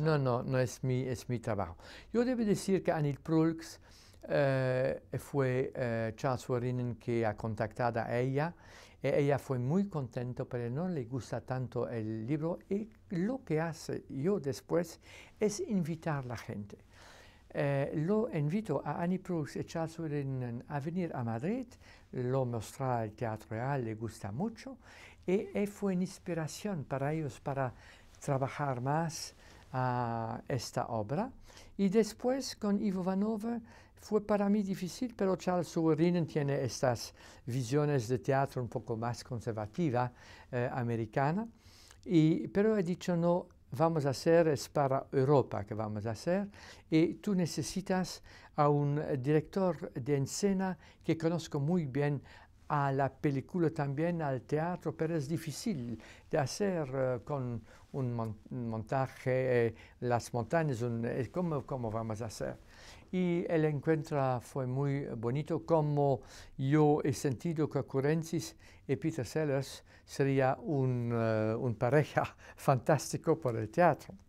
No, no, no es mi, es mi trabajo. Yo debo decir que Annie Proulx, eh, fue eh, Charles Warren que ha contactado a ella. Y e ella fue muy contenta, pero no le gusta tanto el libro. Y lo que hace yo después es invitar a la gente. Eh, lo invito a Annie Proulx y Charles Warren a venir a Madrid, lo mostrar al teatro real, le gusta mucho, y, e, y e fue una inspiración para ellos para trabajar más a esta obra. Y después con Ivo Vanover fue para mí difícil, pero Charles Sowerinen tiene estas visiones de teatro un poco más conservativa eh, americana. Y, pero he dicho, no, vamos a hacer, es para Europa que vamos a hacer, y tú necesitas a un director de escena que conozco muy bien a la película también al teatro, pero es difícil de hacer eh, con un montaje, eh, las montañas, eh, ¿cómo, vamos a hacer? Y el encuentro fue muy bonito, como yo he sentido que Currencis y Peter Sellers sería un, pareja fantástico para el teatro.